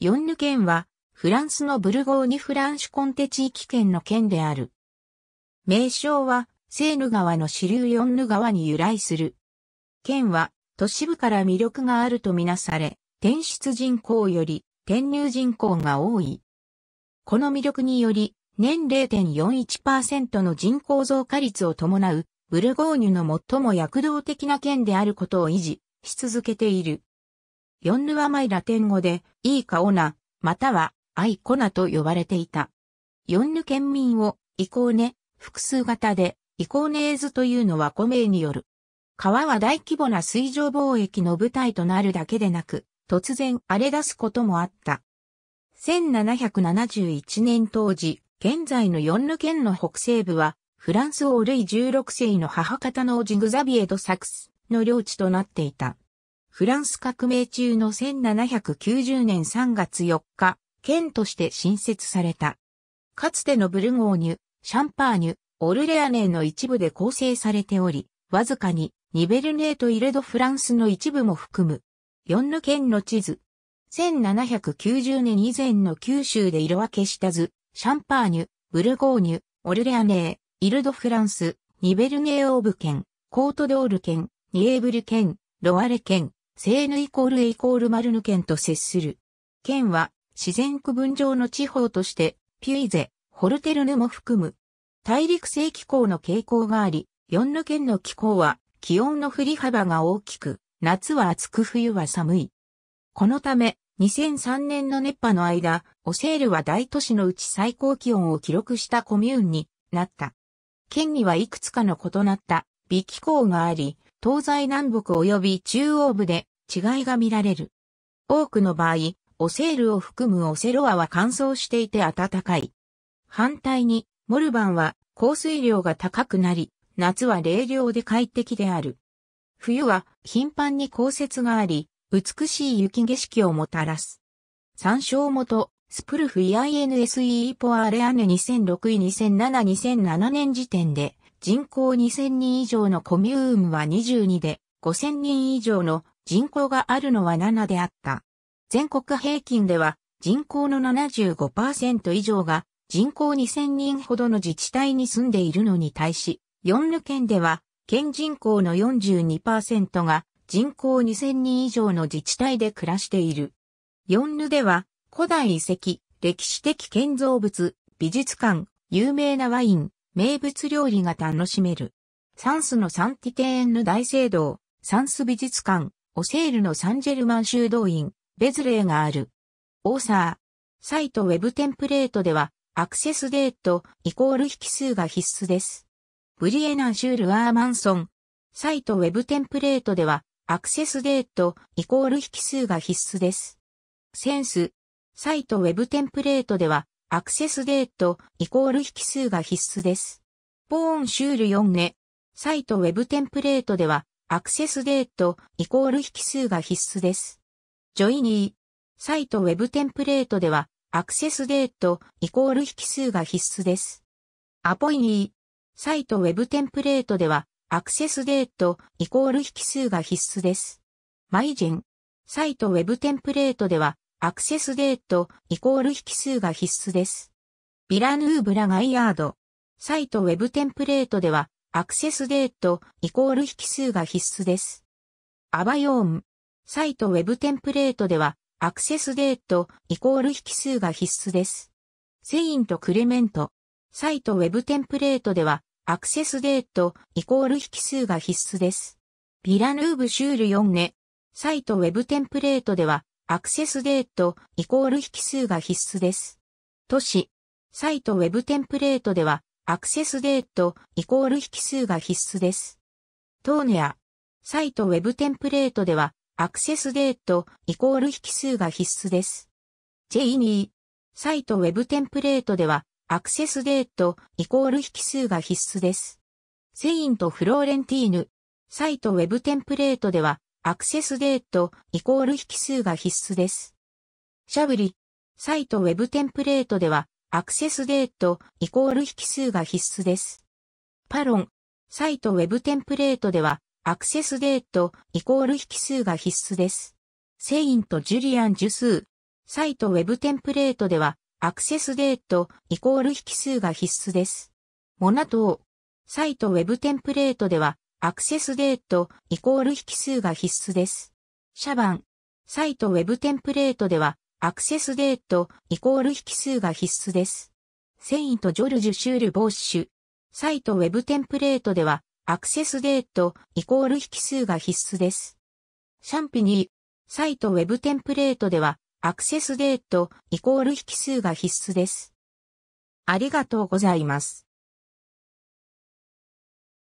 ヨンヌ県は、フランスのブルゴーニュ・フランシュコンテ地域県の県である。名称は、セーヌ川の支流ヨンヌ川に由来する。県は、都市部から魅力があるとみなされ、転出人口より転入人口が多い。この魅力により、年0.41%の人口増加率を伴う、ブルゴーニュの最も躍動的な県であることを維持し続けている。ヨンヌはマイラテン語で、イーカオナ、または、アイコナと呼ばれていた。ヨンヌ県民を、イコーネ、複数型で、イコーネーズというのは古名による。川は大規模な水上貿易の舞台となるだけでなく、突然荒れ出すこともあった。1771年当時、現在のヨンヌ県の北西部は、フランス王ルイ16世の母方のジグザビエド・サクスの領地となっていた。フランス革命中の1790年3月4日、県として新設された。かつてのブルゴーニュ、シャンパーニュ、オルレアネーの一部で構成されており、わずかにニベルネーとイレドフランスの一部も含む。4の県の地図。1790年以前の九州で色分けした図、シャンパーニュ、ブルゴーニュ、オルレアネー、イルドフランス、ニベルネーオーブ県、コートドール県、ニエーブル県、ロワレ県、セーヌイコールエイコールマルヌ県と接する。県は自然区分上の地方として、ピュイゼ、ホルテルヌも含む。大陸性気候の傾向があり、四ヌ県の気候は気温の振り幅が大きく、夏は暑く冬は寒い。このため、2003年の熱波の間、オセールは大都市のうち最高気温を記録したコミューンになった。県にはいくつかの異なった微気候があり、東西南北及び中央部で違いが見られる。多くの場合、オセールを含むオセロアは乾燥していて暖かい。反対に、モルバンは降水量が高くなり、夏は冷涼で快適である。冬は頻繁に降雪があり、美しい雪景色をもたらす。参照元、スプルフ EINSEE ポアレアネ2006位2007-2007年時点で、人口2000人以上のコミューンは22で、5000人以上の人口があるのは7であった。全国平均では人口の75%以上が人口2000人ほどの自治体に住んでいるのに対し、四ヌ県では県人口の42%が人口2000人以上の自治体で暮らしている。四ヌでは古代遺跡、歴史的建造物、美術館、有名なワイン、名物料理が楽しめる。サンスのサンティテーンヌ大聖堂、サンス美術館、オセールのサンジェルマン修道院、ベズレーがある。オーサー。サイトウェブテンプレートでは、アクセスデート、イコール引数が必須です。ブリエナンシュールアーマンソン。サイトウェブテンプレートでは、アクセスデート、イコール引数が必須です。センス。サイトウェブテンプレートでは、アクセスデートイコール引数が必須です。ポーンシュール4ね。サイトウェブテンプレートでは、アクセスデートイコール引数が必須です。ジョイニー。サイトウェブテンプレートでは、アクセスデートイコール引数が必須です。アポイニー。サイトウェブテンプレートでは、アクセスデートイコール引数が必須です。マイジェン。サイトウェブテンプレートでは、アクセスデートイコール引数が必須です。ビラヌーブラガイヤード。サイトウェブテンプレートでは、アクセスデートイコール引数が必須です。アバヨーン。サイトウェブテンプレートでは、アクセスデートイコール引数が必須です。セイントクレメント。サイトウェブテンプレートでは、アクセスデートイコール引数が必須です。ビラヌーブシュールンネ。サイトウェブテンプレートでは、アクセスデートイコール引数が必須です。都市、サイトウェブテンプレートでは、アクセスデートイコール引数が必須です。トーネア、サイトウェブテンプレートでは、アクセスデートイコール引数が必須です。ジェイニー、サイトウェブテンプレートでは、アクセスデートイコール引数が必須です。セイントフローレンティーヌ、サイトウェブテンプレートでは、アクセスデートイコール引数が必須です。シャブリ、サイトウェブテンプレートでは、アクセスデートイコール引数が必須です。パロン、サイトウェブテンプレートでは、アクセスデートイコール引数が必須です。セイント・ジュリアン・受数。サイトウェブテンプレートでは、アクセスデートイコール引数が必須です。モナトー。サイトウェブテンプレートでは、アクセスデートイコール引数が必須です。社ンサイトウェブテンプレートでは、アクセスデートイコール引数が必須です。セインジョルジュ・シュール・ボッシュ。サイトウェブテンプレートでは、アクセスデートイコール引数が必須です。シャンピニー。サイトウェブテンプレートでは、アクセスデートイコール引数が必須です。ありがとうございます。